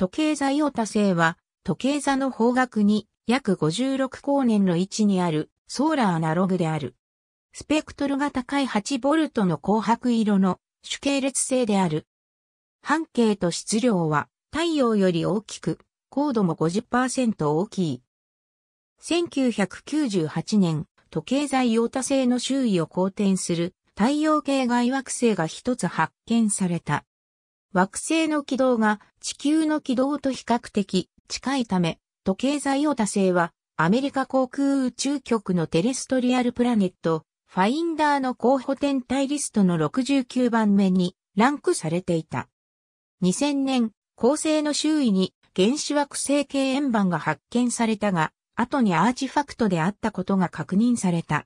時計座伊予田星は、時計座の方角に約56光年の位置にあるソーラーアナログである。スペクトルが高い8トの紅白色の主系列性である。半径と質量は太陽より大きく、高度も50%大きい。1998年、時計座伊予田星の周囲を公転する太陽系外惑星が一つ発見された。惑星の軌道が地球の軌道と比較的近いため、時計座イオタ星はアメリカ航空宇宙局のテレストリアルプラネット、ファインダーの候補天体リストの69番目にランクされていた。2000年、恒星の周囲に原子惑星系円盤が発見されたが、後にアーチファクトであったことが確認された。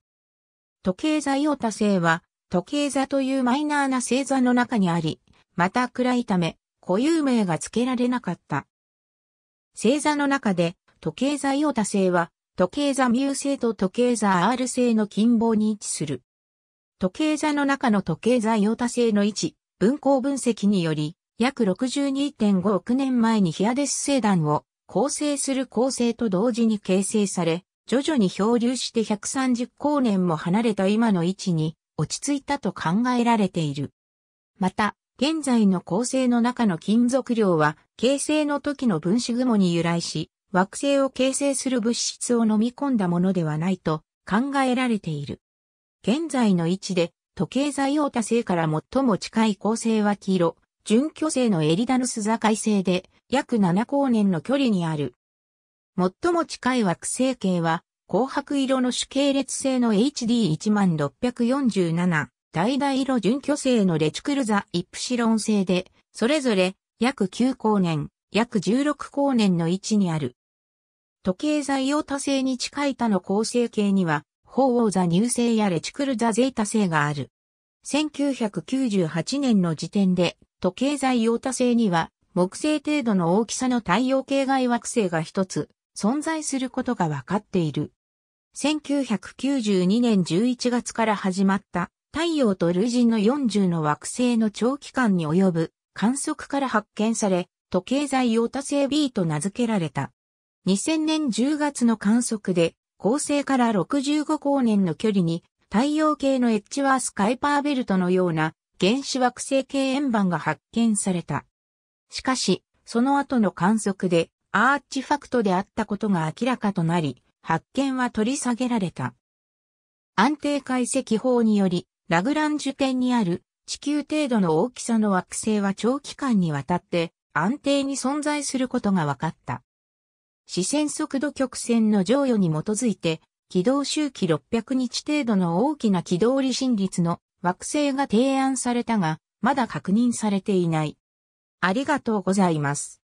時計座イオタ星は、時計座というマイナーな星座の中にあり、また暗いため、固有名が付けられなかった。星座の中で、時計座イオタ星は、時計座ミュー星と時計座 R 星の近傍に位置する。時計座の中の時計座イオタ星の位置、分光分析により、約62.5億年前にヒアデス星団を構成する構成と同時に形成され、徐々に漂流して130光年も離れた今の位置に落ち着いたと考えられている。また、現在の構成の中の金属量は、形成の時の分子雲に由来し、惑星を形成する物質を飲み込んだものではないと考えられている。現在の位置で、時計座用多星から最も近い恒星は黄色、準巨星のエリダヌス座海星で、約7光年の距離にある。最も近い惑星系は、紅白色の主系列星の HD1647、大々色準巨星のレチクルザ・イプシロン星で、それぞれ約9光年、約16光年の位置にある。時計座イオタ星に近い他の構成形には、鳳凰座乳星やレチクルザ・ゼータ星がある。1998年の時点で、時計座イオタ星には、木星程度の大きさの太陽系外惑星が一つ、存在することが分かっている。1992年11月から始まった太陽と類人の40の惑星の長期間に及ぶ観測から発見され、時計材用多星 B と名付けられた。2000年10月の観測で、恒星から65光年の距離に、太陽系のエッジワース・カイパーベルトのような原始惑星系円盤が発見された。しかし、その後の観測でアーチファクトであったことが明らかとなり、発見は取り下げられた。安定解析法により、ラグランジュ点にある地球程度の大きさの惑星は長期間にわたって安定に存在することが分かった。視線速度曲線の乗与に基づいて、軌道周期600日程度の大きな軌道離心率の惑星が提案されたが、まだ確認されていない。ありがとうございます。